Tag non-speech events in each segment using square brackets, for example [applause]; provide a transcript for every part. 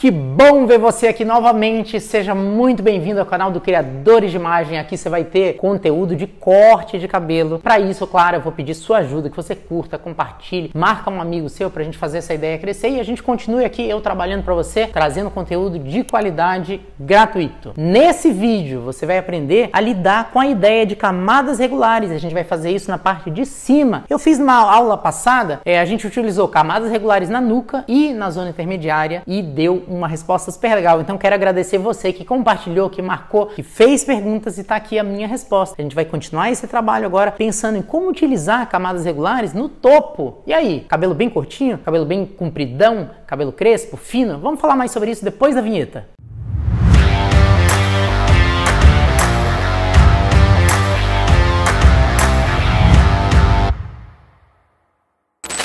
Que bom ver você aqui novamente. Seja muito bem-vindo ao canal do Criadores de Imagem. Aqui você vai ter conteúdo de corte de cabelo. Para isso, claro, eu vou pedir sua ajuda, que você curta, compartilhe, marca um amigo seu para a gente fazer essa ideia crescer e a gente continue aqui eu trabalhando para você, trazendo conteúdo de qualidade gratuito. Nesse vídeo, você vai aprender a lidar com a ideia de camadas regulares. A gente vai fazer isso na parte de cima. Eu fiz na aula passada, é, a gente utilizou camadas regulares na nuca e na zona intermediária e deu uma resposta super legal. Então quero agradecer você que compartilhou, que marcou, que fez perguntas e está aqui a minha resposta. A gente vai continuar esse trabalho agora pensando em como utilizar camadas regulares no topo. E aí, cabelo bem curtinho, cabelo bem compridão, cabelo crespo, fino? Vamos falar mais sobre isso depois da vinheta.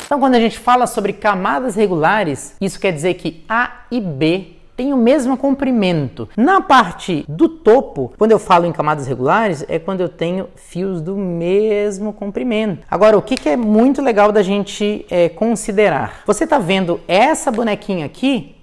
Então, quando a gente fala sobre camadas regulares, isso quer dizer que A e B têm o mesmo comprimento. Na parte do topo, quando eu falo em camadas regulares, é quando eu tenho fios do mesmo comprimento. Agora, o que, que é muito legal da gente é, considerar? Você está vendo essa bonequinha aqui,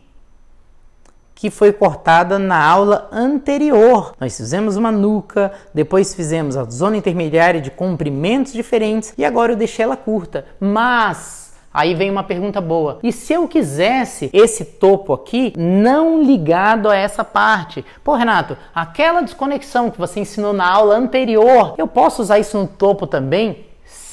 que foi cortada na aula anterior. Nós fizemos uma nuca, depois fizemos a zona intermediária de comprimentos diferentes e agora eu deixei ela curta. Mas Aí vem uma pergunta boa. E se eu quisesse esse topo aqui não ligado a essa parte? Pô, Renato, aquela desconexão que você ensinou na aula anterior, eu posso usar isso no topo também?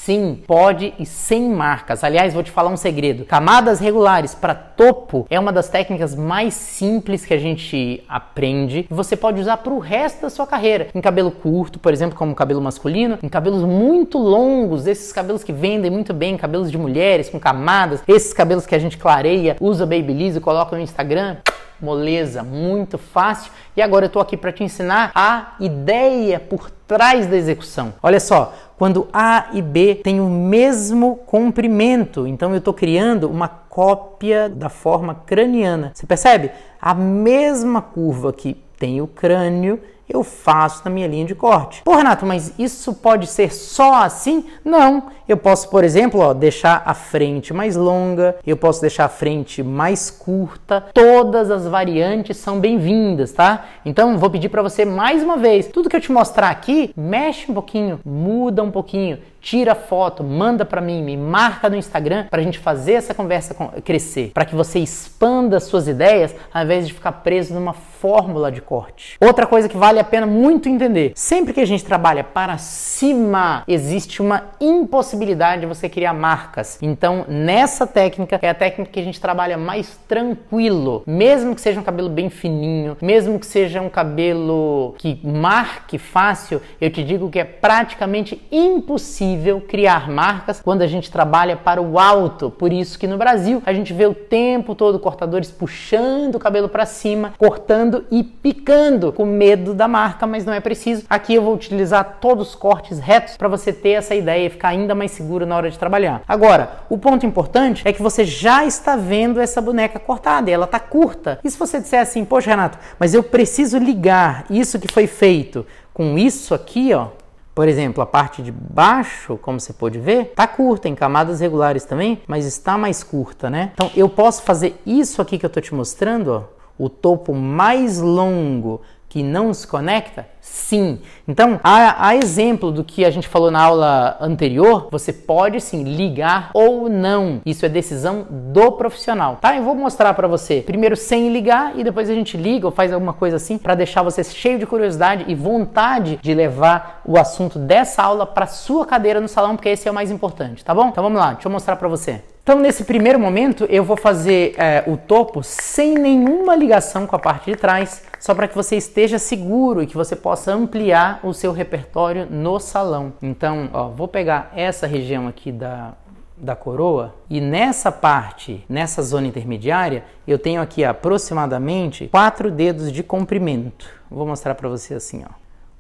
sim, pode e sem marcas. Aliás, vou te falar um segredo. Camadas regulares para topo é uma das técnicas mais simples que a gente aprende e você pode usar para o resto da sua carreira. Em cabelo curto, por exemplo, como cabelo masculino, em cabelos muito longos, esses cabelos que vendem muito bem, cabelos de mulheres com camadas, esses cabelos que a gente clareia, usa babyliss e coloca no Instagram moleza, muito fácil. E agora eu tô aqui para te ensinar a ideia por trás da execução. Olha só, quando A e B têm o mesmo comprimento. Então eu estou criando uma cópia da forma craniana. Você percebe? A mesma curva que tem o crânio eu faço na minha linha de corte. Pô, Renato, mas isso pode ser só assim? Não. Eu posso, por exemplo, ó, deixar a frente mais longa, eu posso deixar a frente mais curta. Todas as variantes são bem-vindas, tá? Então, vou pedir para você mais uma vez, tudo que eu te mostrar aqui, mexe um pouquinho, muda um pouquinho, tira foto, manda para mim, me marca no Instagram para a gente fazer essa conversa crescer, para que você expanda suas ideias ao invés de ficar preso numa fórmula de corte. Outra coisa que vale vale a pena muito entender. Sempre que a gente trabalha para cima, existe uma impossibilidade de você criar marcas. Então, nessa técnica é a técnica que a gente trabalha mais tranquilo, mesmo que seja um cabelo bem fininho, mesmo que seja um cabelo que marque fácil, eu te digo que é praticamente impossível criar marcas quando a gente trabalha para o alto. Por isso que no Brasil a gente vê o tempo todo cortadores puxando o cabelo para cima, cortando e picando com medo da marca, mas não é preciso. Aqui eu vou utilizar todos os cortes retos para você ter essa ideia e ficar ainda mais seguro na hora de trabalhar. Agora, o ponto importante é que você já está vendo essa boneca cortada, ela está curta. E se você disser assim, poxa Renato, mas eu preciso ligar isso que foi feito com isso aqui, ó, por exemplo, a parte de baixo, como você pode ver, está curta em camadas regulares também, mas está mais curta, né? Então eu posso fazer isso aqui que eu estou te mostrando, ó, o topo mais longo que não se conecta, Sim. Então, a, a, exemplo do que a gente falou na aula anterior, você pode sim ligar ou não. Isso é decisão do profissional, tá? Eu vou mostrar para você. Primeiro sem ligar e depois a gente liga ou faz alguma coisa assim para deixar você cheio de curiosidade e vontade de levar o assunto dessa aula para sua cadeira no salão, porque esse é o mais importante, tá bom? Então vamos lá, deixa eu mostrar para você. Então, nesse primeiro momento, eu vou fazer é, o topo sem nenhuma ligação com a parte de trás, só para que você esteja seguro e que você possa possa ampliar o seu repertório no salão. Então, ó, vou pegar essa região aqui da, da coroa e nessa parte, nessa zona intermediária, eu tenho aqui aproximadamente quatro dedos de comprimento. Vou mostrar para você assim, ó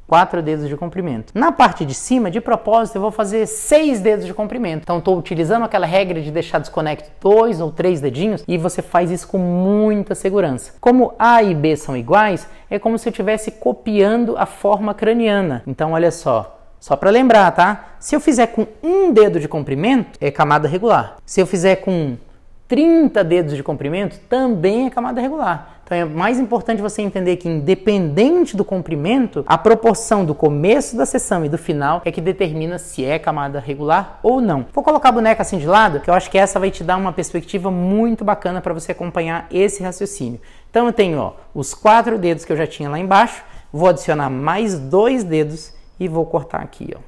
quatro dedos de comprimento. Na parte de cima, de propósito, eu vou fazer seis dedos de comprimento. Então, estou utilizando aquela regra de deixar desconecto dois ou três dedinhos e você faz isso com muita segurança. Como A e B são iguais, é como se eu estivesse copiando a forma craniana. Então, olha só. Só para lembrar, tá? Se eu fizer com um dedo de comprimento, é camada regular. Se eu fizer com 30 dedos de comprimento, também é camada regular. Então é mais importante você entender que, independente do comprimento, a proporção do começo da sessão e do final é que determina se é camada regular ou não. Vou colocar a boneca assim de lado, que eu acho que essa vai te dar uma perspectiva muito bacana para você acompanhar esse raciocínio. Então eu tenho ó, os quatro dedos que eu já tinha lá embaixo, vou adicionar mais dois dedos e vou cortar aqui. Ó.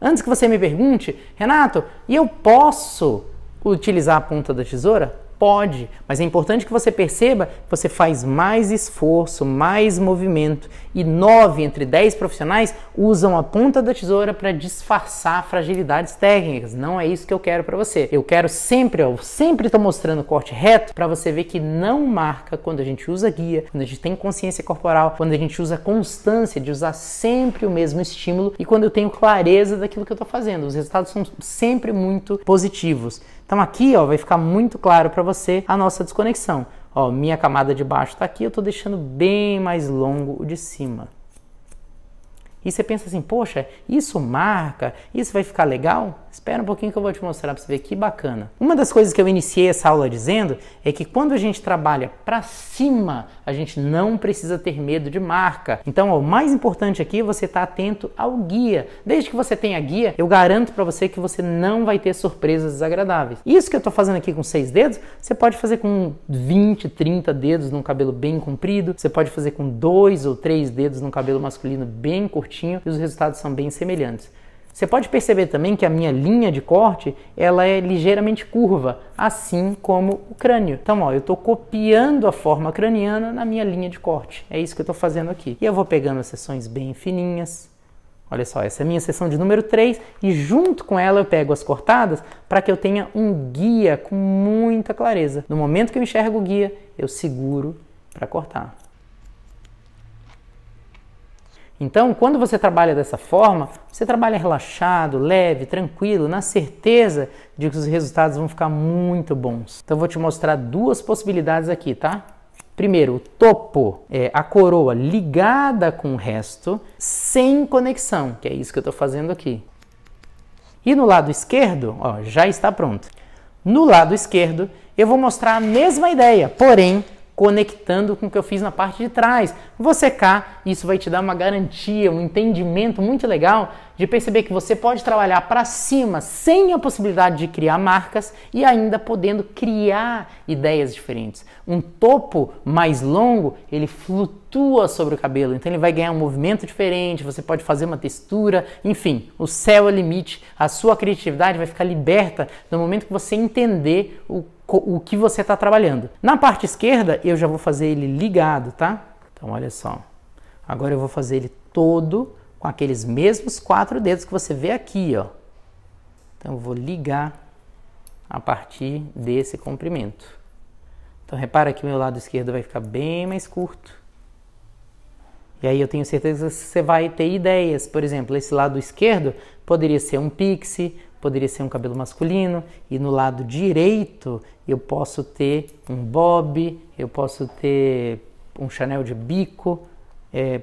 Antes que você me pergunte, Renato, e eu posso utilizar a ponta da tesoura? Pode, mas é importante que você perceba que você faz mais esforço, mais movimento. E nove entre dez profissionais usam a ponta da tesoura para disfarçar fragilidades técnicas. Não é isso que eu quero para você. Eu quero sempre, eu sempre estou mostrando o corte reto para você ver que não marca quando a gente usa guia, quando a gente tem consciência corporal, quando a gente usa constância de usar sempre o mesmo estímulo e quando eu tenho clareza daquilo que eu estou fazendo. Os resultados são sempre muito positivos. Então aqui ó, vai ficar muito claro para você a nossa desconexão. Ó, minha camada de baixo está aqui, eu estou deixando bem mais longo o de cima. E você pensa assim, poxa, isso marca, isso vai ficar legal? Espera um pouquinho que eu vou te mostrar para você ver que bacana. Uma das coisas que eu iniciei essa aula dizendo é que quando a gente trabalha para cima, a gente não precisa ter medo de marca. Então, ó, o mais importante aqui é você estar tá atento ao guia. Desde que você tenha guia, eu garanto para você que você não vai ter surpresas desagradáveis. Isso que eu estou fazendo aqui com seis dedos, você pode fazer com 20, 30 dedos num cabelo bem comprido, você pode fazer com dois ou três dedos num cabelo masculino bem curtinho e os resultados são bem semelhantes. Você pode perceber também que a minha linha de corte ela é ligeiramente curva, assim como o crânio. Então, ó, eu estou copiando a forma craniana na minha linha de corte. É isso que eu estou fazendo aqui. E eu vou pegando as seções bem fininhas. Olha só, essa é a minha seção de número 3 e junto com ela eu pego as cortadas para que eu tenha um guia com muita clareza. No momento que eu enxergo o guia, eu seguro para cortar. Então, quando você trabalha dessa forma, você trabalha relaxado, leve, tranquilo, na certeza de que os resultados vão ficar muito bons. Então, eu vou te mostrar duas possibilidades aqui, tá? Primeiro, o topo, é a coroa ligada com o resto, sem conexão, que é isso que eu estou fazendo aqui. E no lado esquerdo, ó, já está pronto. No lado esquerdo, eu vou mostrar a mesma ideia, porém conectando com o que eu fiz na parte de trás. Vou secar, isso vai te dar uma garantia, um entendimento muito legal de perceber que você pode trabalhar para cima sem a possibilidade de criar marcas e ainda podendo criar ideias diferentes. Um topo mais longo, ele flutua sobre o cabelo, então ele vai ganhar um movimento diferente, você pode fazer uma textura, enfim, o céu é o limite, a sua criatividade vai ficar liberta no momento que você entender o o que você está trabalhando. Na parte esquerda, eu já vou fazer ele ligado, tá? Então, olha só. Agora eu vou fazer ele todo com aqueles mesmos quatro dedos que você vê aqui, ó. Então, eu vou ligar a partir desse comprimento. Então, repara que meu lado esquerdo vai ficar bem mais curto. E aí eu tenho certeza que você vai ter ideias. Por exemplo, esse lado esquerdo poderia ser um pixie, poderia ser um cabelo masculino, e no lado direito eu posso ter um bob, eu posso ter um chanel de bico. É,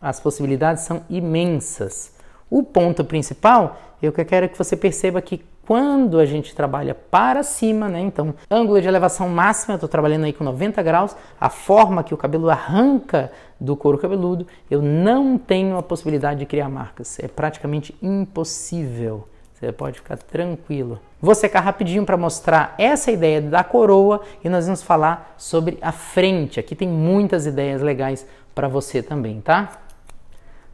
as possibilidades são imensas. O ponto principal, é eu quero que você perceba que quando a gente trabalha para cima, né? Então, ângulo de elevação máxima, eu estou trabalhando aí com 90 graus, a forma que o cabelo arranca do couro cabeludo, eu não tenho a possibilidade de criar marcas. É praticamente impossível. Você pode ficar tranquilo. Vou secar rapidinho para mostrar essa ideia da coroa e nós vamos falar sobre a frente. Aqui tem muitas ideias legais para você também, tá?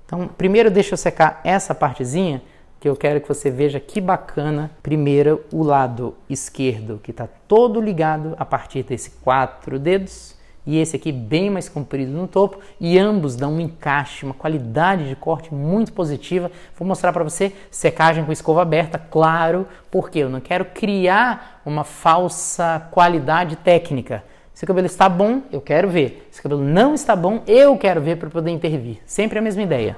Então, primeiro deixa eu secar essa partezinha que eu quero que você veja que bacana. Primeiro, o lado esquerdo que está todo ligado a partir desse quatro dedos e esse aqui bem mais comprido no topo e ambos dão um encaixe, uma qualidade de corte muito positiva. Vou mostrar para você secagem com escova aberta, claro, porque eu não quero criar uma falsa qualidade técnica. Se o cabelo está bom, eu quero ver. Se o cabelo não está bom, eu quero ver para poder intervir. Sempre a mesma ideia.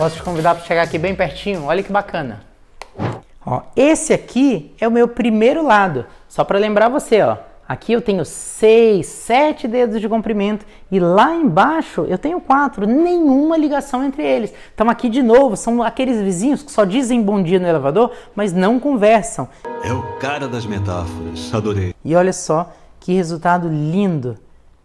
Posso te convidar para chegar aqui bem pertinho? Olha que bacana. Ó, esse aqui é o meu primeiro lado. Só para lembrar você, ó. Aqui eu tenho seis, sete dedos de comprimento e lá embaixo eu tenho quatro. nenhuma ligação entre eles. Estão aqui de novo, são aqueles vizinhos que só dizem bom dia no elevador, mas não conversam. É o cara das metáforas, adorei. E olha só que resultado lindo.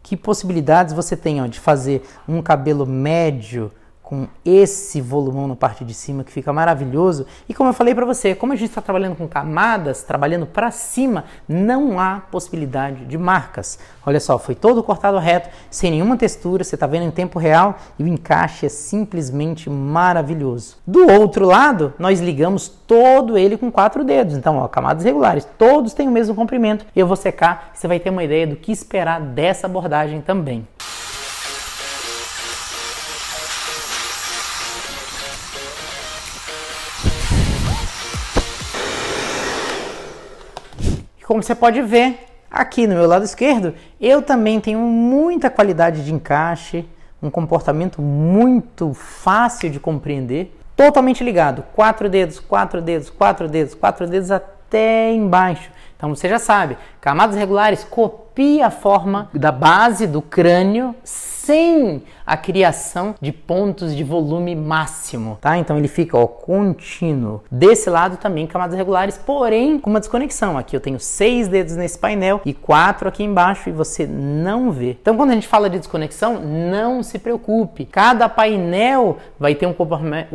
Que possibilidades você tem ó, de fazer um cabelo médio, com esse volumão na parte de cima que fica maravilhoso. E como eu falei para você, como a gente está trabalhando com camadas, trabalhando para cima, não há possibilidade de marcas. Olha só, foi todo cortado reto, sem nenhuma textura, você está vendo em tempo real e o encaixe é simplesmente maravilhoso. Do outro lado, nós ligamos todo ele com quatro dedos, então ó, camadas regulares, todos têm o mesmo comprimento. Eu vou secar, você vai ter uma ideia do que esperar dessa abordagem também. como você pode ver aqui no meu lado esquerdo, eu também tenho muita qualidade de encaixe, um comportamento muito fácil de compreender, totalmente ligado, quatro dedos, quatro dedos, quatro dedos, quatro dedos até embaixo. Então você já sabe, camadas regulares copia a forma da base do crânio sem a criação de pontos de volume máximo, tá? Então ele fica ó, contínuo. Desse lado também camadas regulares, porém com uma desconexão. Aqui eu tenho seis dedos nesse painel e quatro aqui embaixo e você não vê. Então quando a gente fala de desconexão, não se preocupe. Cada painel vai ter um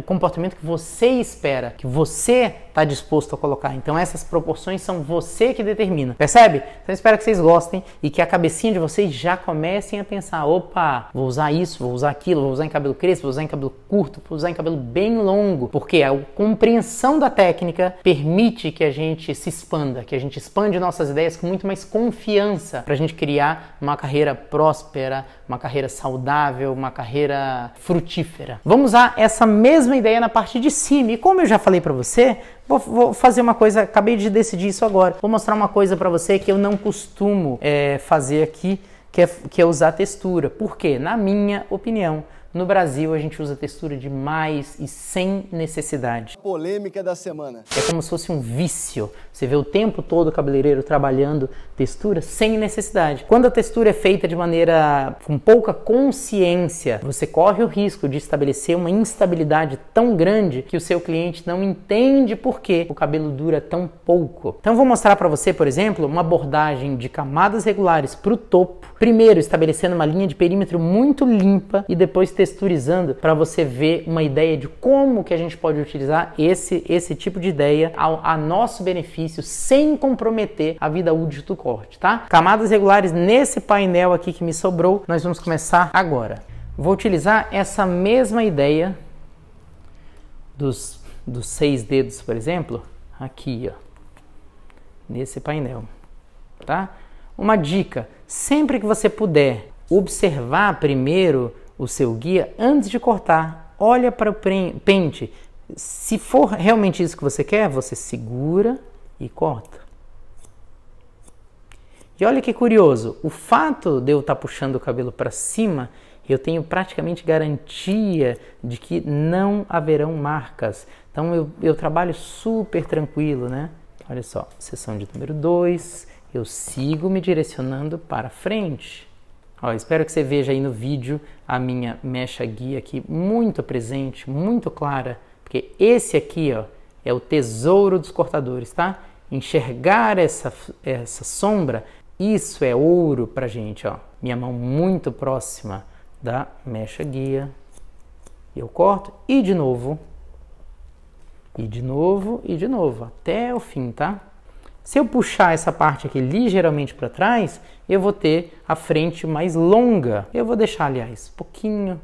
comportamento que você espera, que você está disposto a colocar. Então essas proporções são você que determina. Percebe? Então espero que vocês gostem e que a cabecinha de vocês já comecem a pensar: opa, vou usar isso, vou usar aquilo, vou usar em cabelo crespo, vou usar em cabelo curto, vou usar em cabelo bem longo, porque a compreensão da técnica permite que a gente se expanda, que a gente expande nossas ideias com muito mais confiança para a gente criar uma carreira próspera uma carreira saudável, uma carreira frutífera. Vamos usar essa mesma ideia na parte de cima. E como eu já falei para você, vou, vou, fazer uma coisa, acabei de decidir isso agora. Vou mostrar uma coisa para você que eu não costumo é, fazer aqui, que é, que é usar textura. Por quê? Na minha opinião, no Brasil, a gente usa textura demais e sem necessidade. Polêmica da semana. É como se fosse um vício. Você vê o tempo todo o cabeleireiro trabalhando textura sem necessidade. Quando a textura é feita de maneira com pouca consciência, você corre o risco de estabelecer uma instabilidade tão grande que o seu cliente não entende por que o cabelo dura tão pouco. Então, vou mostrar para você, por exemplo, uma abordagem de camadas regulares para o topo. Primeiro, estabelecendo uma linha de perímetro muito limpa e depois texturizando para você ver uma ideia de como que a gente pode utilizar esse, esse tipo de ideia ao, a nosso benefício sem comprometer a vida útil do corte, tá? Camadas regulares nesse painel aqui que me sobrou, nós vamos começar agora. Vou utilizar essa mesma ideia dos, dos seis dedos, por exemplo, aqui, ó, nesse painel, tá? Uma dica, sempre que você puder observar primeiro o seu guia, antes de cortar, olha para o pente. Se for realmente isso que você quer, você segura e corta. E olha que curioso, o fato de eu estar tá puxando o cabelo para cima, eu tenho praticamente garantia de que não haverão marcas. Então eu, eu trabalho super tranquilo, né? Olha só, sessão de número 2, eu sigo me direcionando para frente. Ó, espero que você veja aí no vídeo a minha mecha guia aqui muito presente, muito clara, porque esse aqui ó, é o tesouro dos cortadores, tá? Enxergar essa, essa sombra, isso é ouro pra gente, ó. Minha mão muito próxima da mecha guia. Eu corto e de novo. E de novo, e de novo, até o fim, tá? Se eu puxar essa parte aqui ligeiramente para trás, eu vou ter a frente mais longa. Eu vou deixar, aliás, um pouquinho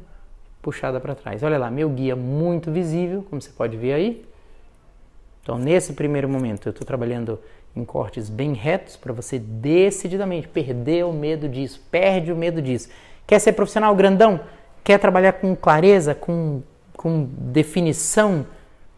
puxada para trás. Olha lá, meu guia muito visível, como você pode ver aí. Então, nesse primeiro momento, eu estou trabalhando em cortes bem retos para você decididamente perder o medo disso, perde o medo disso. Quer ser profissional grandão? Quer trabalhar com clareza, com, com definição?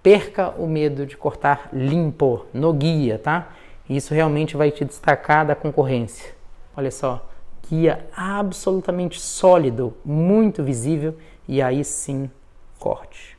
Perca o medo de cortar limpo no guia, tá? isso realmente vai te destacar da concorrência. Olha só, guia absolutamente sólido, muito visível e aí sim corte.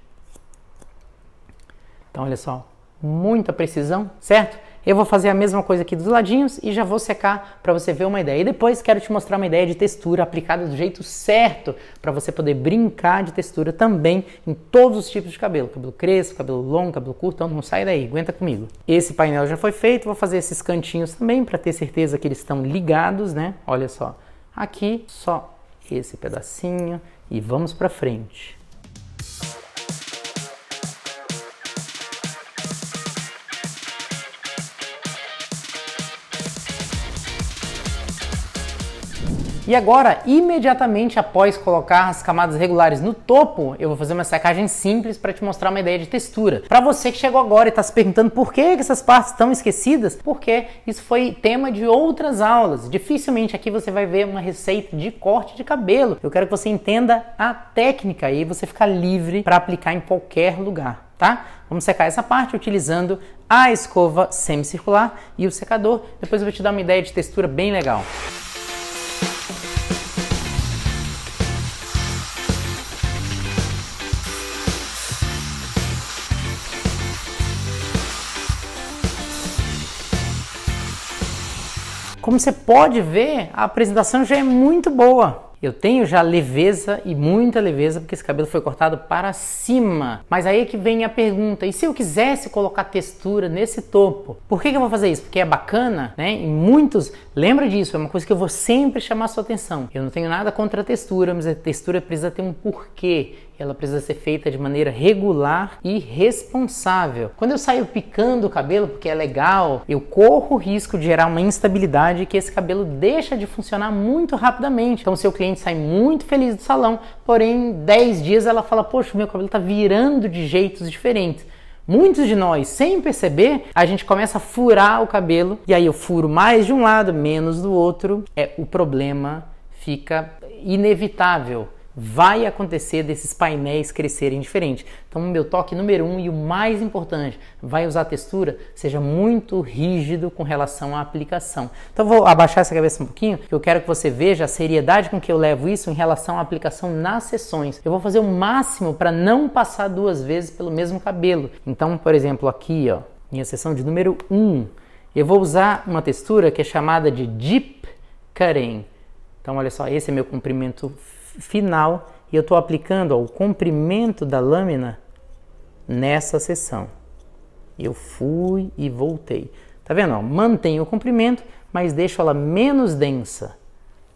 Então, olha só, muita precisão, certo? Eu vou fazer a mesma coisa aqui dos ladinhos e já vou secar para você ver uma ideia. E depois quero te mostrar uma ideia de textura aplicada do jeito certo para você poder brincar de textura também em todos os tipos de cabelo. Cabelo crespo, cabelo longo, cabelo curto, então não sai daí, aguenta comigo. Esse painel já foi feito, vou fazer esses cantinhos também para ter certeza que eles estão ligados, né? Olha só, aqui só esse pedacinho e vamos para frente. E agora, imediatamente após colocar as camadas regulares no topo, eu vou fazer uma secagem simples para te mostrar uma ideia de textura. Para você que chegou agora e está se perguntando por que essas partes estão esquecidas, porque isso foi tema de outras aulas. Dificilmente aqui você vai ver uma receita de corte de cabelo. Eu quero que você entenda a técnica e você ficar livre para aplicar em qualquer lugar. Tá? Vamos secar essa parte utilizando a escova semicircular e o secador. Depois eu vou te dar uma ideia de textura bem legal. Como você pode ver, a apresentação já é muito boa. Eu tenho já leveza e muita leveza porque esse cabelo foi cortado para cima. Mas aí é que vem a pergunta: e se eu quisesse colocar textura nesse topo? Por que, que eu vou fazer isso? Porque é bacana, né? E muitos, lembra disso, é uma coisa que eu vou sempre chamar sua atenção. Eu não tenho nada contra a textura, mas a textura precisa ter um porquê ela precisa ser feita de maneira regular e responsável. Quando eu saio picando o cabelo porque é legal, eu corro o risco de gerar uma instabilidade que esse cabelo deixa de funcionar muito rapidamente. Então, seu cliente sai muito feliz do salão, porém, 10 dias ela fala: Poxa, meu cabelo está virando de jeitos diferentes. Muitos de nós, sem perceber, a gente começa a furar o cabelo e aí eu furo mais de um lado, menos do outro. É o problema fica inevitável vai acontecer desses painéis crescerem diferente. Então, o meu toque número um e o mais importante, vai usar textura, seja muito rígido com relação à aplicação. Então, vou abaixar essa cabeça um pouquinho, que eu quero que você veja a seriedade com que eu levo isso em relação à aplicação nas sessões. Eu vou fazer o máximo para não passar duas vezes pelo mesmo cabelo. Então, por exemplo, aqui, ó, minha sessão de número 1, um, eu vou usar uma textura que é chamada de Deep Cutting. Então, olha só, esse é meu comprimento final e eu estou aplicando ó, o comprimento da lâmina nessa seção. Eu fui e voltei. Tá vendo? Ó, mantenho o comprimento, mas deixo ela menos densa.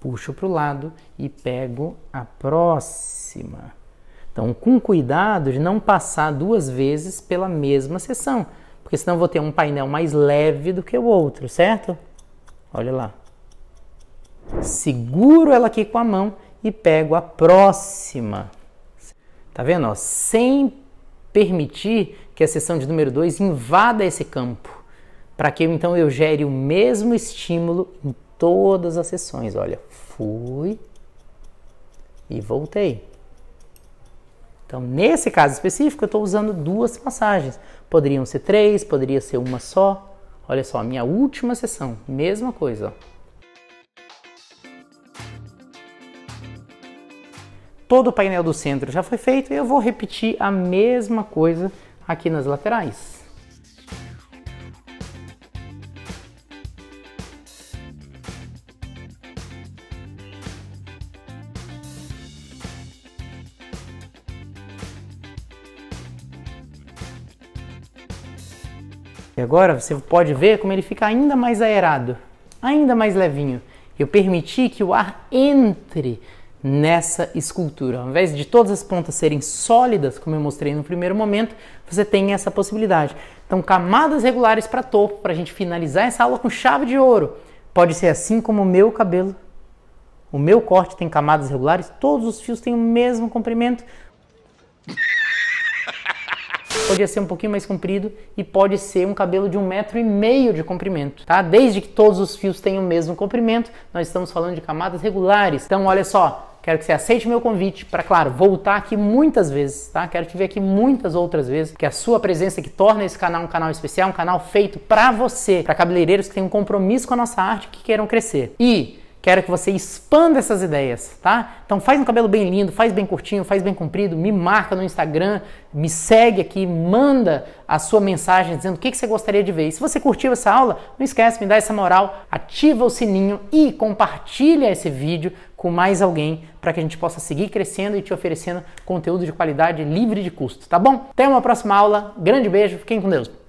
Puxo para o lado e pego a próxima. Então, com cuidado de não passar duas vezes pela mesma seção, porque senão vou ter um painel mais leve do que o outro, certo? Olha lá. Seguro ela aqui com a mão e pego a próxima. Tá vendo? Ó? Sem permitir que a seção de número 2 invada esse campo, para que então eu gere o mesmo estímulo em todas as sessões. Olha, fui e voltei. Então, nesse caso específico, eu estou usando duas passagens. Poderiam ser três, poderia ser uma só. Olha só, minha última sessão, mesma coisa. Ó. Todo o painel do centro já foi feito e eu vou repetir a mesma coisa aqui nas laterais. E agora você pode ver como ele fica ainda mais aerado, ainda mais levinho. Eu permiti que o ar entre nessa escultura. Ao invés de todas as pontas serem sólidas, como eu mostrei no primeiro momento, você tem essa possibilidade. Então, camadas regulares para topo, para a gente finalizar essa aula com chave de ouro. Pode ser assim como o meu cabelo. O meu corte tem camadas regulares, todos os fios têm o mesmo comprimento. [laughs] Podia ser um pouquinho mais comprido e pode ser um cabelo de um metro e meio de comprimento, tá? Desde que todos os fios tenham o mesmo comprimento, nós estamos falando de camadas regulares. Então, olha só, Quero que você aceite meu convite para, claro, voltar aqui muitas vezes, tá? Quero te ver aqui muitas outras vezes, que a sua presença que torna esse canal um canal especial, um canal feito para você, para cabeleireiros que têm um compromisso com a nossa arte, que queiram crescer. E quero que você expanda essas ideias, tá? Então faz um cabelo bem lindo, faz bem curtinho, faz bem comprido, me marca no Instagram, me segue aqui, manda a sua mensagem dizendo o que, que você gostaria de ver. E se você curtiu essa aula, não esquece, me dá essa moral, ativa o sininho e compartilha esse vídeo com mais alguém para que a gente possa seguir crescendo e te oferecendo conteúdo de qualidade livre de custo, tá bom? Até uma próxima aula, grande beijo, fiquem com Deus!